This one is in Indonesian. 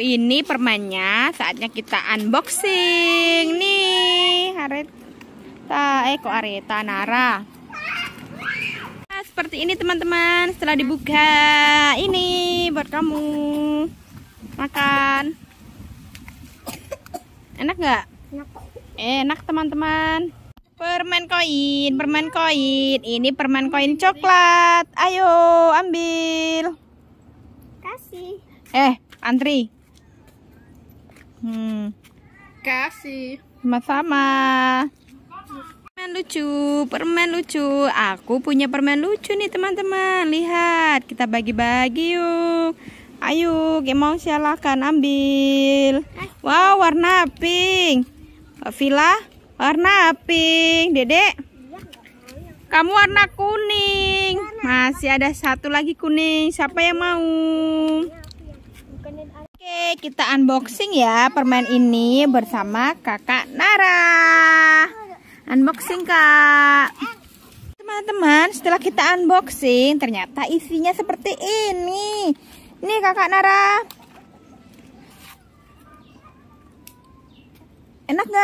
ini permennya saatnya kita unboxing nih Areta eh kok Areta Nara nah, seperti ini teman-teman setelah dibuka ini buat kamu makan enak nggak enak teman-teman permen koin permen koin ini permen koin coklat ayo ambil kasih Eh, antri. Hmm. Kasih. Sama-sama. Permen lucu, permen lucu. Aku punya permen lucu nih teman-teman. Lihat, kita bagi-bagi yuk. Ayo, mau silakan ambil. Wow, warna pink. Vila, warna pink. Dedek, kamu warna kuning. Masih ada satu lagi kuning. Siapa yang mau? kita unboxing ya permen ini bersama Kakak Nara. Unboxing, Kak. Teman-teman, setelah kita unboxing, ternyata isinya seperti ini. Nih, Kakak Nara. Enak gak?